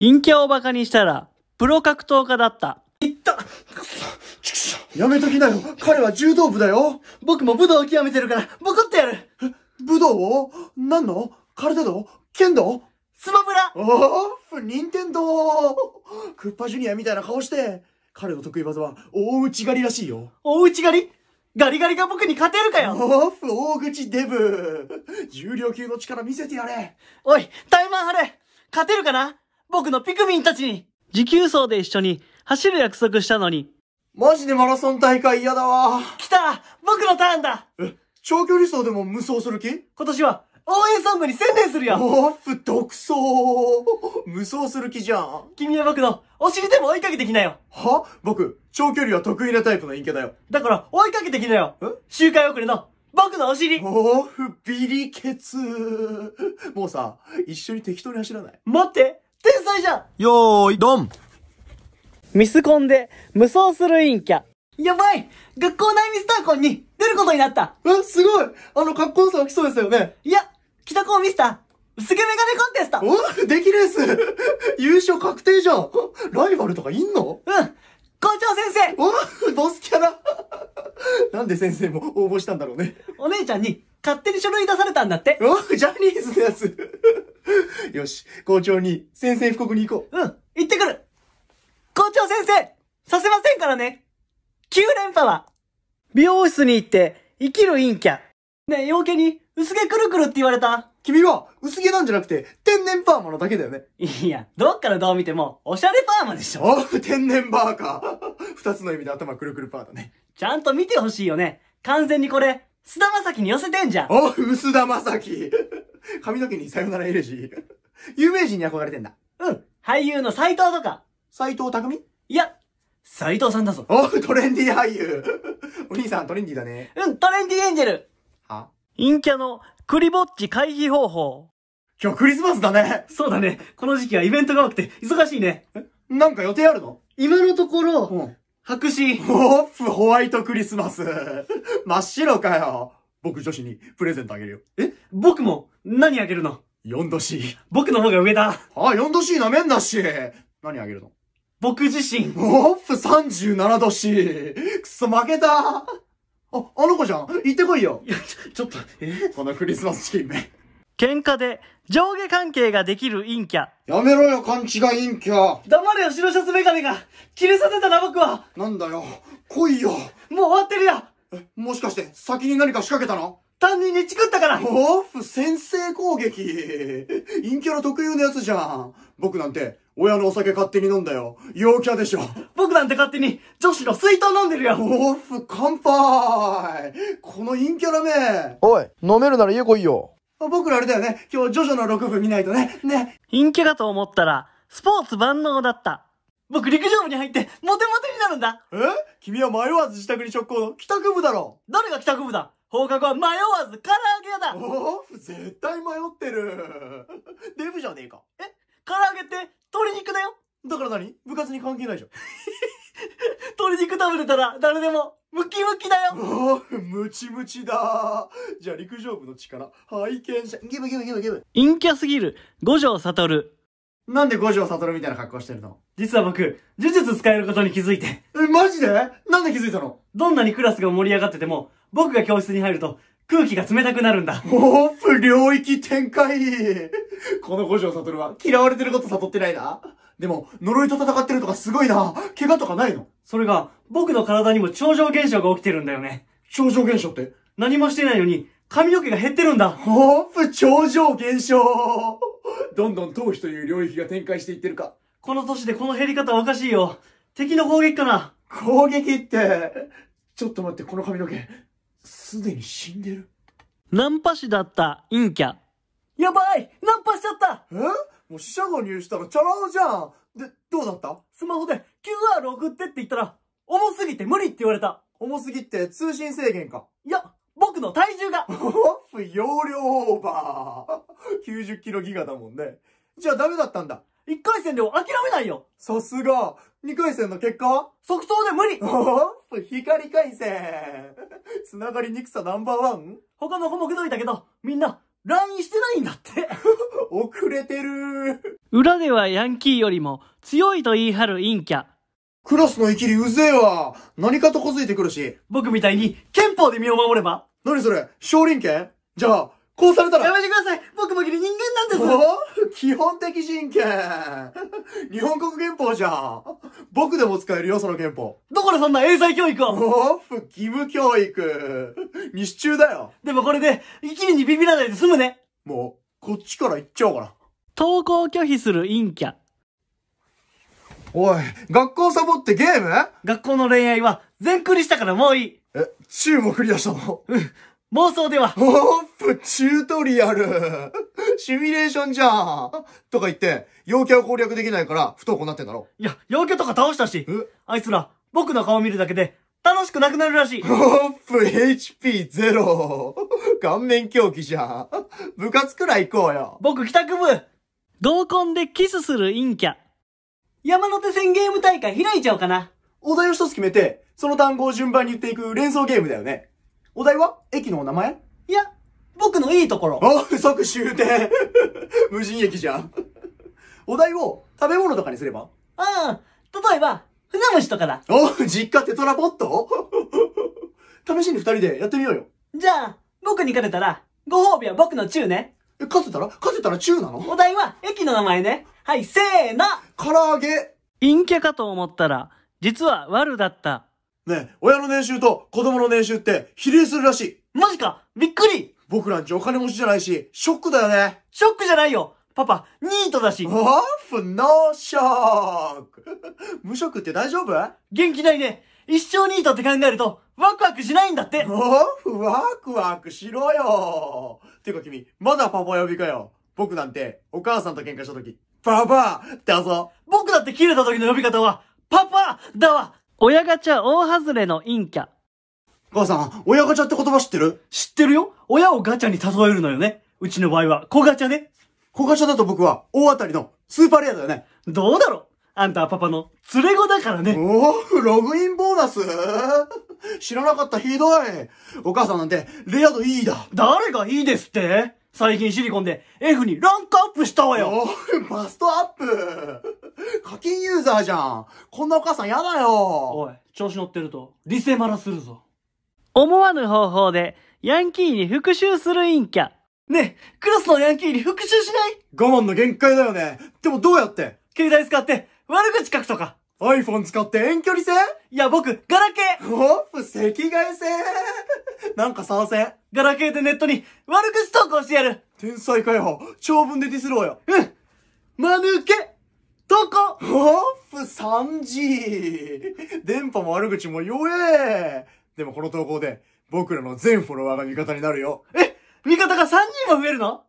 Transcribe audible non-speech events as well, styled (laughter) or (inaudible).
陰キャをバカにしたら、プロ格闘家だった。いったくそちくやめときなよ彼は柔道部だよ僕も武道を極めてるから、ボコってやる武道を何の空手道剣道スマブラおお任天堂クッパジュニアみたいな顔して彼の得意技は大内狩りらしいよ大内狩りガリガリが僕に勝てるかよ大口デブ重量級の力見せてやれおい、タイマン張れ勝てるかな僕のピクミンたちに持久走で一緒に走る約束したのに。マジでマラソン大会嫌だわ。来た僕のターンだえ、長距離走でも無双する気今年は応援ソングに専念するよオー独走無双する気じゃん君は僕のお尻でも追いかけてきなよは僕、長距離は得意なタイプの陰キャだよ。だから追いかけてきなよえ周回遅れの僕のお尻オービリケツもうさ、一緒に適当に走らない待って天才じゃんよーい、ドンミスコンで無双する陰キャ。やばい学校内ミスターコンに出ることになったえ、すごいあの、格好さが来そうですよね。いや、北高ミスター、薄毛メガネコンテストおできるです (laughs) 優勝確定じゃんライバルとかいんのうん校長先生おボスキャラ (laughs) なんで先生も応募したんだろうね。お姉ちゃんに勝手に書類出されたんだって。おジャニーズのやつ (laughs) よし、校長に宣戦布告に行こう。うん、行ってくる校長先生させませんからね !9 連覇は美容室に行って生きる陰キャ。ねえ、陽気に薄毛くるくるって言われた。君は薄毛なんじゃなくて天然パーマのだけだよね。いや、どっからどう見てもおしゃれパーマでしょ。お天然パーか。(laughs) 二つの意味で頭くるくるパーだね。ちゃんと見てほしいよね。完全にこれ、菅田将暉に寄せてんじゃんおう、菅田将暉 (laughs) 髪の毛にさよならエレジー。(laughs) 有名人に憧れてんだ。うん。俳優の斎藤とか。斎藤匠いや、斎藤さんだぞ。おう、トレンディ俳優。(laughs) お兄さん、トレンディだね。うん、トレンディエンジェル。は陰キャのクリぼっち回避方法。今日クリスマスだね。そうだね。この時期はイベントが多くて忙しいね。なんか予定あるの今のところ、うん白紙。おっふ、ホワイトクリスマス。(laughs) 真っ白かよ。僕女子にプレゼントあげるよ。え僕も何あげるの ?4 度 C。僕の方が上だ。あ、4度 C なめんなし。何あげるの僕自身。おっふ、37度 C。くそ、負けた。あ、あの子じゃん。行ってこいよ。いや、ちょ、ちょっと、えこのクリスマスチキンめ。喧嘩で上下関係ができる陰キャ。やめろよ、勘違い陰キャ。黙れよ、白シャツメガネが。切れさせたな、僕は。なんだよ、来いよ。もう終わってるよ。え、もしかして先に何か仕掛けたの担任にチクったからーフ、先制攻撃。陰キャの特有のやつじゃん。僕なんて、親のお酒勝手に飲んだよ。陽キャでしょ。僕なんて勝手に、女子の水筒飲んでるよ。おフ、乾杯この陰キャラめ。おい、飲めるなら家来いよ。僕らあれだよね。今日、ジョジョの6部見ないとね。ね。陰キャだと思ったら、スポーツ万能だった。僕、陸上部に入って、モテモテになるんだ。え君は迷わず自宅に直行の帰宅部だろ。誰が帰宅部だ放課後は迷わず唐揚げ屋だお絶対迷ってる。(laughs) デブじゃねえか。え唐揚げって鶏肉だよだから何部活に関係ないじゃん。(laughs) 鶏肉食べれたら誰でもムキムキだよおムチムチだじゃあ陸上部の力、拝見者。ギブギブギブギブ。陰キャすぎる、五条悟。なんで五条悟みたいな格好してるの実は僕、呪術使えることに気づいて。え、マジでなんで気づいたのどんなにクラスが盛り上がってても、僕が教室に入ると、空気が冷たくなるんだ。おー領域展開この五条悟は嫌われてること悟ってないな。でも、呪いと戦ってるとかすごいな怪我とかないのそれが、僕の体にも超常現象が起きてるんだよね。超常現象って何もしてないのに、髪の毛が減ってるんだ。ほープ超常現象どんどん頭皮という領域が展開していってるか。この年でこの減り方はおかしいよ。敵の攻撃かな攻撃って、ちょっと待って、この髪の毛、すでに死んでる。ナンパ師だった、陰キャ。やばいナンパしちゃったえもう死者購入したらチャラ男じゃんで、どうだったスマホで QR 送ってって言ったら、重すぎて無理って言われた。重すぎって通信制限か。いや、僕の体重が。容量オーバー。90キロギガだもんね。じゃあダメだったんだ。1回戦では諦めないよさすが !2 回戦の結果は即答で無理お光回線つながりにくさナンバーワン他の項目どいたけど、みんな、LINE してないんだって (laughs) 遅れてる裏ではヤンキーよりも強いと言い張る陰キャ。クラスの生きりうぜえわ。何かとこづいてくるし。僕みたいに憲法で身を守れば何それ少林拳じゃあ、こうされたらやめてください僕もギリ人間なんです基本的人権日本国憲法じゃん僕でも使えるよ、その憲法。だからそんな英才教育をフ義務教育西中だよでもこれで、一気にビビらないで済むねもう、こっちから行っちゃおうかな。登校拒否する陰キャ。おい、学校サボってゲーム学校の恋愛は全クリしたからもういい。え、チューもクリアしたのうん。妄想ではホ (laughs) ープチュートリアルシミュレーションじゃんとか言って、陽キャを攻略できないから不登校なってんだろいや、陽キャとか倒したし、あいつら、僕の顔見るだけで、楽しくなくなるらしい。ホップ HP0。顔面狂気じゃん。部活くらい行こうよ。僕帰宅部。合コンでキスする陰キャ。山手線ゲーム大会開いちゃおうかな。お題を一つ決めて、その単語を順番に言っていく連想ゲームだよね。お題は駅のお名前いや、僕のいいところ。あ、即終点。(laughs) 無人駅じゃん。お題を食べ物とかにすればうん。例えば、船虫とかだ。お、実家テトラポット (laughs) 試しに二人でやってみようよ。じゃあ、僕に勝てたら、ご褒美は僕の中ね。え、勝てたら勝てたら中なのお題は駅の名前ね。はい、せーの。唐揚げ。陰キャかと思ったら、実は悪だった。ね、親の年収と子供の年収って比例するらしい。マジかびっくり僕なんちお金持ちじゃないし、ショックだよね。ショックじゃないよパパ、ニートだし。オフノーショック (laughs) 無職って大丈夫元気ないね。一生ニートって考えると、ワクワクしないんだってオフワクワクしろよてか君、まだパパ呼びかよ。僕なんて、お母さんと喧嘩した時、パパってあぞ僕だって切れた時の呼び方は、パパだわ親ガチャ大外れの陰キャ。母さん、親ガチャって言葉知ってる知ってるよ。親をガチャに例えるのよね。うちの場合は、子ガチャね。子ガチャだと僕は、大当たりのスーパーレアだよね。どうだろうあんたはパパの連れ子だからね。おお、ログインボーナス知らなかったひどい。お母さんなんて、レア度いいだ。誰がいいですって最近シリコンで F にランクアップしたわよ。おマストアップ課金ユーザーじゃん。こんなお母さん嫌だよ。おい、調子乗ってると、リセマラするぞ。思わぬ方法で、ヤンキーに復讐する陰キャ。ねえ、クラスのヤンキーに復讐しない我慢の限界だよね。でもどうやって携帯使って、悪口書くとか。iPhone 使って遠距離性いや、僕、ガラケーおっ、赤外線なんか賛成。ガラケーでネットに悪口投稿してやる天才かよ長文でディスろうようんまぬけ高っふっ3 g 電波も悪口も弱えでもこの投稿で僕らの全フォロワーが味方になるよ。え味方が3人も増えるの